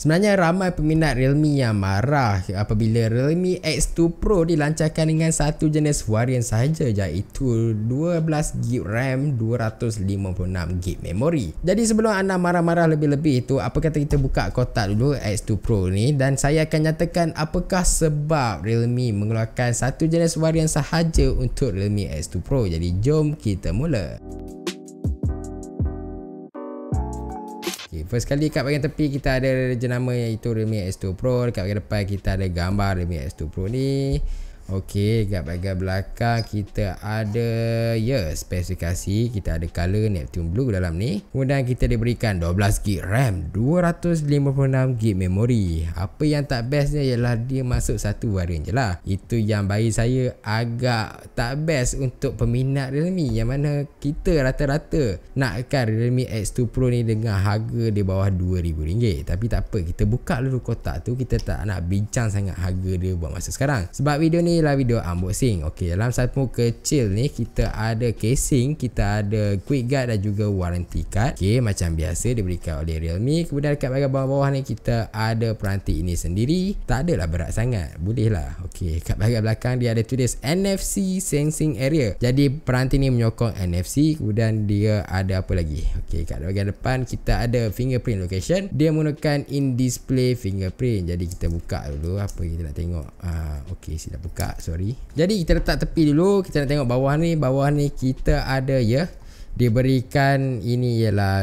Sebenarnya ramai peminat Realme yang marah apabila Realme X2 Pro dilancarkan dengan satu jenis varian sahaja iaitu 12GB RAM 256GB memori. Jadi sebelum anda marah-marah lebih-lebih itu, apa kata kita buka kotak dulu X2 Pro ni dan saya akan nyatakan apakah sebab Realme mengeluarkan satu jenis varian sahaja untuk Realme X2 Pro. Jadi jom kita mula. First kali kat bahagian tepi kita ada jenama iaitu Realme X2 Pro Dekat bahagian depan kita ada gambar Realme X2 Pro ni Okey, dekat bahagian belakang kita ada ya yeah, spesifikasi, kita ada color Neptune Blue dalam ni. Kemudian kita diberikan 12GB RAM, 256GB memori. Apa yang tak bestnya ialah dia masuk satu warian je lah. Itu yang bagi saya agak tak best untuk peminat Realme yang mana kita rata-rata nakkan Realme X2 Pro ni dengan harga di bawah RM2,000. Tapi tak apa, kita buka dulu kotak tu, kita tak nak bincang sangat harga dia buat masa sekarang. Sebab video ni lah video unboxing Okey, dalam satu kecil ni Kita ada casing Kita ada quick guard dan juga warranty card Okey, macam biasa diberikan oleh Realme Kemudian dekat bahagian bawah-bawah ni Kita ada peranti ini sendiri Tak adalah berat sangat Boleh lah Okey, kat bahagian belakang dia ada tulis NFC Sensing Area Jadi peranti ni menyokong NFC Kemudian dia ada apa lagi Okey, kat bahagian depan kita ada fingerprint location Dia menggunakan in-display fingerprint Jadi kita buka dulu apa kita nak tengok uh, Okey, saya buka letak sorry jadi kita letak tepi dulu kita nak tengok bawah ni bawah ni kita ada ya diberikan ini ialah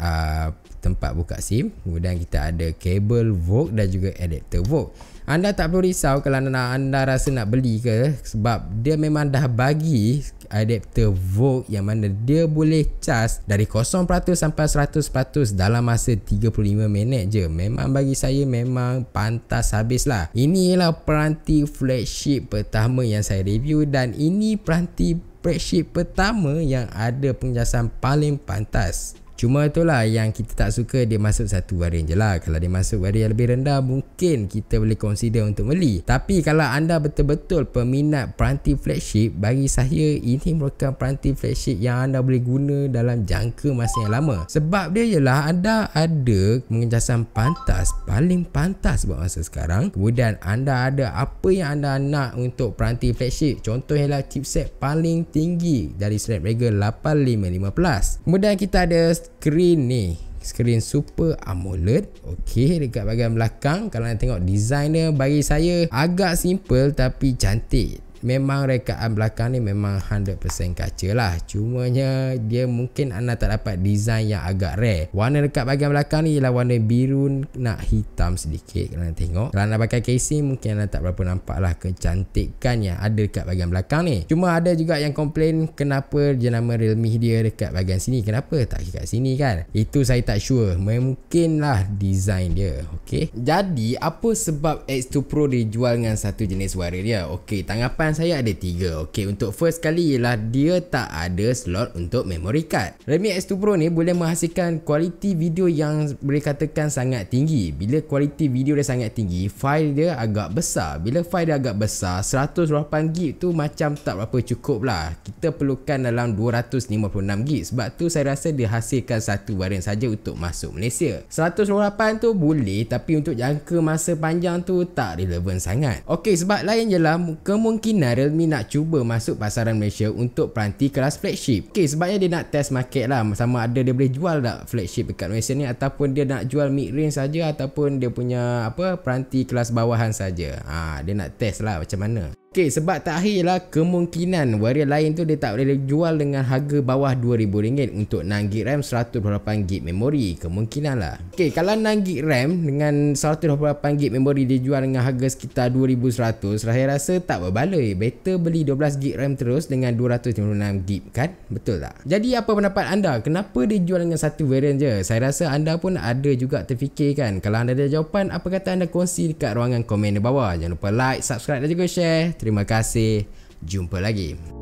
uh, tempat buka SIM kemudian kita ada kabel VOOC dan juga adapter VOOC anda tak perlu risau kalau anda, anda rasa nak beli ke sebab dia memang dah bagi adapter VOOC yang mana dia boleh charge dari 0% sampai 100% dalam masa 35 minit je memang bagi saya memang pantas habis lah inilah peranti flagship pertama yang saya review dan ini peranti flagship pertama yang ada penjelasan paling pantas Cuma itulah yang kita tak suka dia masuk satu varian je lah. Kalau dia masuk varian lebih rendah mungkin kita boleh consider untuk beli. Tapi kalau anda betul-betul peminat peranti flagship bagi saya ini merupakan peranti flagship yang anda boleh guna dalam jangka masa yang lama. Sebab dia ialah anda ada mengenjasan pantas paling pantas buat masa sekarang. Kemudian anda ada apa yang anda nak untuk peranti flagship. Contohnya lah chipset paling tinggi dari Snapdragon 855 plus. Kemudian kita ada screen ni screen super AMOLED okey dekat bahagian belakang kalau nak tengok design dia bagi saya agak simple tapi cantik Memang rekaan belakang ni memang 100% kaca lah Cumanya dia mungkin anda tak dapat design yang agak rare Warna dekat bagian belakang ni ialah warna biru nak hitam sedikit Kalau anda tengok Kalau anda pakai casing mungkin anda tak berapa nampak lah Kecantikan yang ada dekat bagian belakang ni Cuma ada juga yang komplain kenapa jenama realme dia dekat bahagian sini Kenapa tak dekat sini kan Itu saya tak sure Mungkin lah design dia Okay Jadi apa sebab X2 Pro dijual dengan satu jenis wire dia Okay tanggapan kesalahan saya ada tiga. Okey, untuk first kali ialah dia tak ada slot untuk memory card. Redmi X2 Pro ni boleh menghasilkan kualiti video yang boleh katakan sangat tinggi. Bila kualiti video dia sangat tinggi, file dia agak besar. Bila file dia agak besar, 108GB tu macam tak berapa cukup lah. Kita perlukan dalam 256GB. Sebab tu saya rasa dia hasilkan satu varian saja untuk masuk Malaysia. 108 tu boleh tapi untuk jangka masa panjang tu tak relevan sangat. Okey, sebab lain je lah kemungkinan China Realme nak cuba masuk pasaran Malaysia untuk peranti kelas flagship. Okey, sebabnya dia nak test market lah sama ada dia boleh jual tak flagship dekat Malaysia ni ataupun dia nak jual mid range saja ataupun dia punya apa peranti kelas bawahan saja. Ah, ha, dia nak test lah macam mana. Okay, sebab tak akhirlah kemungkinan varian lain tu dia tak boleh jual dengan harga bawah RM2,000 untuk 6GB RAM 128GB memori. Kemungkinan lah. Okay, kalau 6GB RAM dengan 128GB memori dia jual dengan harga sekitar RM2,100, saya rasa tak berbaloi. Better beli 12GB RAM terus dengan 256GB kan? Betul tak? Jadi, apa pendapat anda? Kenapa dia jual dengan satu varian je? Saya rasa anda pun ada juga terfikir kan? Kalau anda ada jawapan, apa kata anda kongsi dekat ruangan komen di bawah. Jangan lupa like, subscribe dan juga share. Terima kasih. Jumpa lagi.